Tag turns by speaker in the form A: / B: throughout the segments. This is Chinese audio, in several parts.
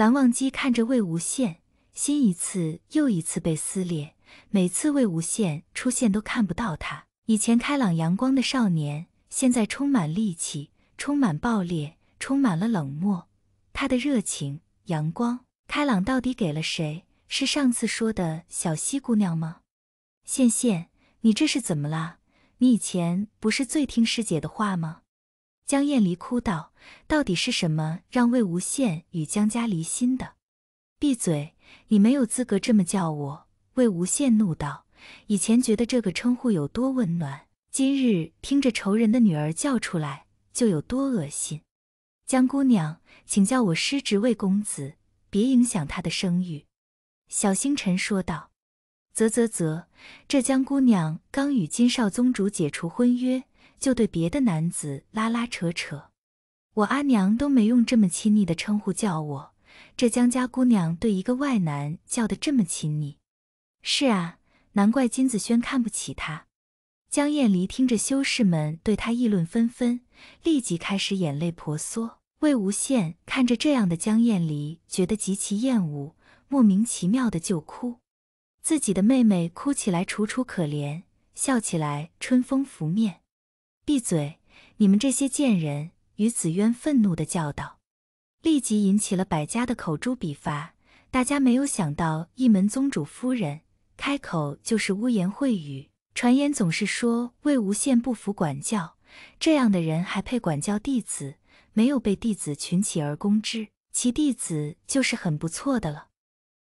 A: 蓝忘机看着魏无羡，心一次又一次被撕裂。每次魏无羡出现，都看不到他。以前开朗阳光的少年，现在充满戾气，充满暴烈，充满了冷漠。他的热情、阳光、开朗，到底给了谁？是上次说的小溪姑娘吗？羡羡，你这是怎么了？你以前不是最听师姐的话吗？江燕离哭道：“到底是什么让魏无羡与江家离心的？”闭嘴！你没有资格这么叫我。”魏无羡怒道：“以前觉得这个称呼有多温暖，今日听着仇人的女儿叫出来，就有多恶心。”江姑娘，请叫我师侄魏公子，别影响他的声誉。”小星辰说道。“啧啧啧，这江姑娘刚与金少宗主解除婚约。”就对别的男子拉拉扯扯，我阿娘都没用这么亲昵的称呼叫我。这江家姑娘对一个外男叫的这么亲昵，是啊，难怪金子轩看不起她。江艳离听着修士们对她议论纷纷，立即开始眼泪婆娑。魏无羡看着这样的江艳离，觉得极其厌恶，莫名其妙的就哭。自己的妹妹哭起来楚楚可怜，笑起来春风拂面。闭嘴！你们这些贱人！”于子渊愤怒地叫道，立即引起了百家的口诛笔伐。大家没有想到，一门宗主夫人开口就是污言秽语。传言总是说魏无羡不服管教，这样的人还配管教弟子？没有被弟子群起而攻之，其弟子就是很不错的了。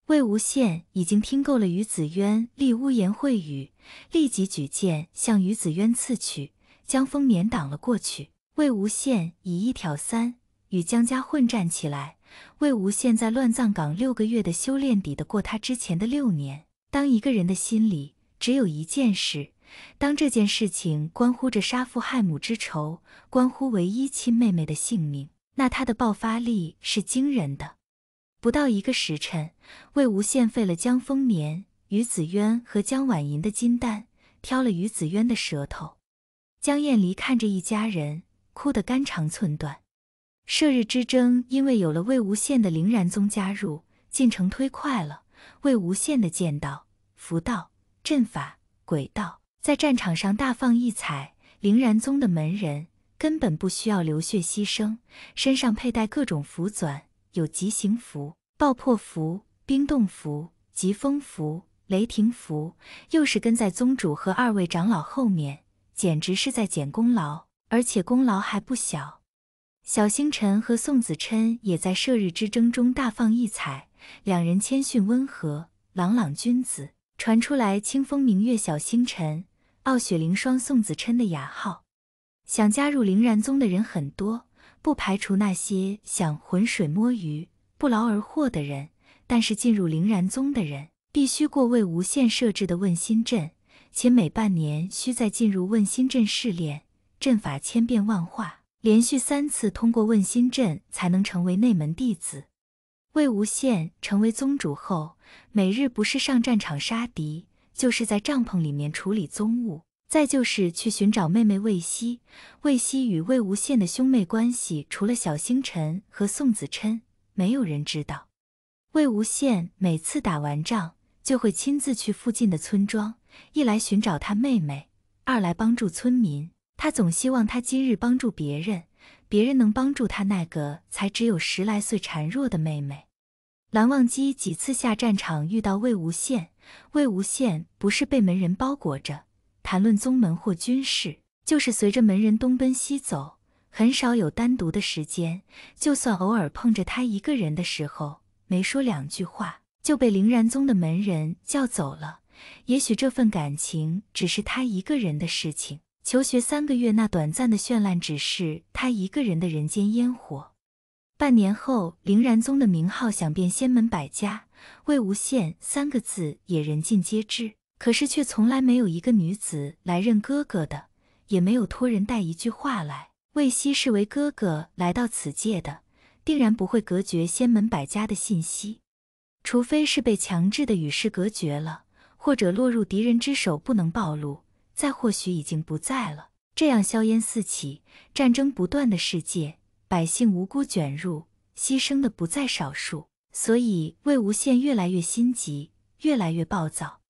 A: 魏无羡已经听够了于子渊立污言秽语，立即举剑向于子渊刺去。江风眠挡了过去，魏无羡以一挑三与江家混战起来。魏无羡在乱葬岗六个月的修炼，抵得过他之前的六年。当一个人的心里只有一件事，当这件事情关乎着杀父害母之仇，关乎唯一亲妹妹的性命，那他的爆发力是惊人的。不到一个时辰，魏无羡废了江丰年、于子渊和江晚莹的金丹，挑了于子渊的舌头。江燕离看着一家人哭得肝肠寸断，射日之争因为有了魏无羡的凌然宗加入，进程推快了。魏无羡的剑道、符道、阵法、鬼道在战场上大放异彩。凌然宗的门人根本不需要流血牺牲，身上佩戴各种符纂，有疾行符、爆破符、冰冻符、疾风符、雷霆符，又是跟在宗主和二位长老后面。简直是在捡功劳，而且功劳还不小。小星辰和宋子琛也在射日之争中大放异彩，两人谦逊温和，朗朗君子，传出来“清风明月小星辰，傲雪凌霜宋子琛”的雅号。想加入凌然宗的人很多，不排除那些想浑水摸鱼、不劳而获的人，但是进入凌然宗的人必须过魏无羡设置的问心阵。且每半年需再进入问心阵试炼，阵法千变万化，连续三次通过问心阵才能成为内门弟子。魏无羡成为宗主后，每日不是上战场杀敌，就是在帐篷里面处理宗务，再就是去寻找妹妹魏西。魏西与魏无羡的兄妹关系，除了小星辰和宋子琛，没有人知道。魏无羡每次打完仗，就会亲自去附近的村庄。一来寻找他妹妹，二来帮助村民。他总希望他今日帮助别人，别人能帮助他那个才只有十来岁孱弱的妹妹。蓝忘机几次下战场遇到魏无羡，魏无羡不是被门人包裹着谈论宗门或军事，就是随着门人东奔西走，很少有单独的时间。就算偶尔碰着他一个人的时候，没说两句话就被凌然宗的门人叫走了。也许这份感情只是他一个人的事情。求学三个月，那短暂的绚烂只是他一个人的人间烟火。半年后，凌然宗的名号响遍仙门百家，魏无羡三个字也人尽皆知。可是却从来没有一个女子来认哥哥的，也没有托人带一句话来。魏西是为哥哥来到此界的，定然不会隔绝仙门百家的信息，除非是被强制的与世隔绝了。或者落入敌人之手，不能暴露；再或许已经不在了。这样硝烟四起、战争不断的世界，百姓无辜卷入，牺牲的不在少数。所以，魏无羡越来越心急，越来越暴躁。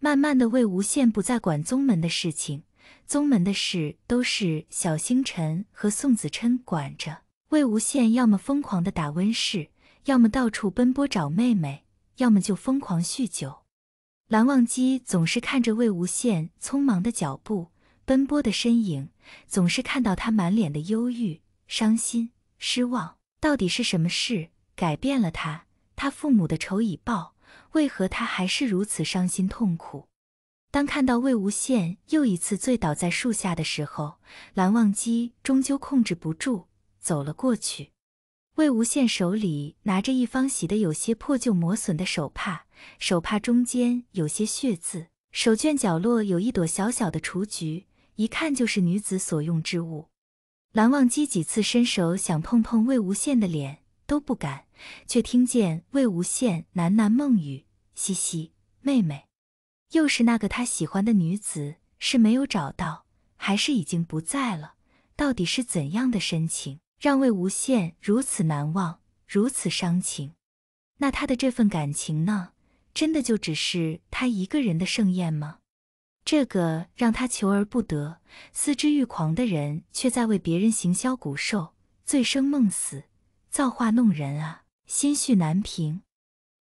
A: 慢慢的，魏无羡不再管宗门的事情，宗门的事都是小星辰和宋子琛管着。魏无羡要么疯狂的打温室，要么到处奔波找妹妹，要么就疯狂酗酒。蓝忘机总是看着魏无羡匆忙的脚步、奔波的身影，总是看到他满脸的忧郁、伤心、失望。到底是什么事改变了他？他父母的仇已报，为何他还是如此伤心痛苦？当看到魏无羡又一次醉倒在树下的时候，蓝忘机终究控制不住，走了过去。魏无羡手里拿着一方洗得有些破旧、磨损的手帕。手帕中间有些血渍，手绢角落有一朵小小的雏菊，一看就是女子所用之物。蓝忘机几次伸手想碰碰魏无羡的脸，都不敢，却听见魏无羡喃喃梦语：“嘻嘻，妹妹，又是那个他喜欢的女子，是没有找到，还是已经不在了？到底是怎样的深情，让魏无羡如此难忘，如此伤情？那他的这份感情呢？”真的就只是他一个人的盛宴吗？这个让他求而不得、思之欲狂的人，却在为别人行销骨瘦、醉生梦死。造化弄人啊，心绪难平。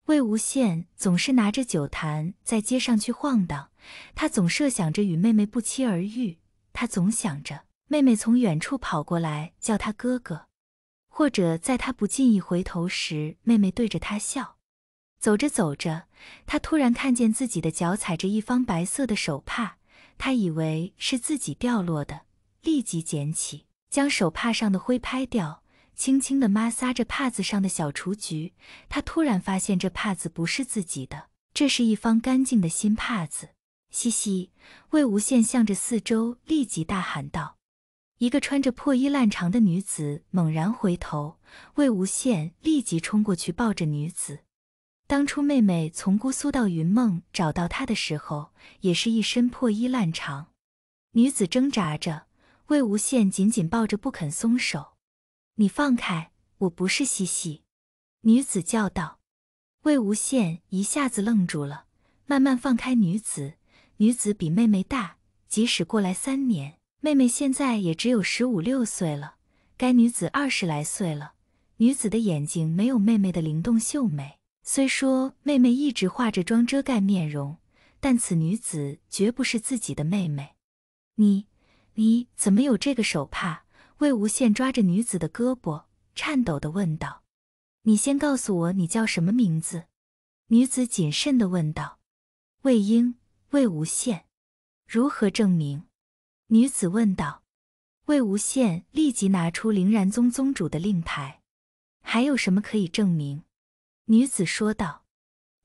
A: 魏无羡总是拿着酒坛在街上去晃荡，他总设想着与妹妹不期而遇，他总想着妹妹从远处跑过来叫他哥哥，或者在他不经意回头时，妹妹对着他笑。走着走着，他突然看见自己的脚踩着一方白色的手帕，他以为是自己掉落的，立即捡起，将手帕上的灰拍掉，轻轻的抹挲着帕子上的小雏菊。他突然发现这帕子不是自己的，这是一方干净的新帕子。嘻嘻，魏无羡向着四周立即大喊道：“一个穿着破衣烂长的女子猛然回头。”魏无羡立即冲过去抱着女子。当初妹妹从姑苏到云梦找到他的时候，也是一身破衣烂裳。女子挣扎着，魏无羡紧紧抱着不肯松手。你放开，我不是西西！女子叫道。魏无羡一下子愣住了，慢慢放开女子。女子比妹妹大，即使过来三年，妹妹现在也只有十五六岁了。该女子二十来岁了。女子的眼睛没有妹妹的灵动秀美。虽说妹妹一直化着妆遮盖面容，但此女子绝不是自己的妹妹。你，你怎么有这个手帕？魏无羡抓着女子的胳膊，颤抖地问道：“你先告诉我，你叫什么名字？”女子谨慎地问道：“魏婴，魏无羡。”如何证明？女子问道。魏无羡立即拿出凌然宗宗主的令牌。还有什么可以证明？女子说道：“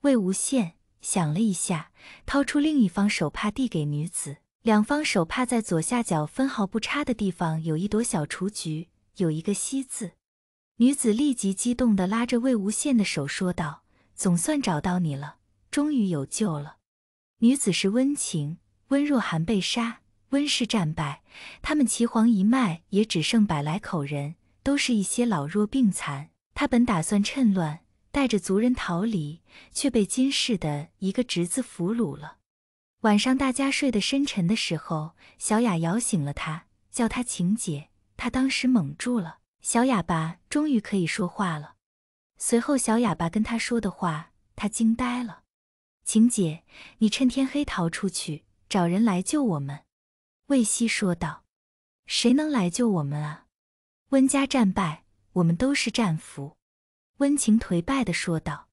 A: 魏无羡想了一下，掏出另一方手帕递给女子。两方手帕在左下角分毫不差的地方有一朵小雏菊，有一个‘西’字。”女子立即激动地拉着魏无羡的手说道：“总算找到你了，终于有救了。”女子是温情，温若寒被杀，温氏战败，他们岐黄一脉也只剩百来口人，都是一些老弱病残。他本打算趁乱。带着族人逃离，却被金氏的一个侄子俘虏了。晚上大家睡得深沉的时候，小雅摇醒了他，叫他晴姐。他当时懵住了。小哑巴终于可以说话了。随后，小哑巴跟他说的话，他惊呆了。晴姐，你趁天黑逃出去，找人来救我们。”魏西说道，“谁能来救我们啊？温家战败，我们都是战俘。”温情颓败地说道。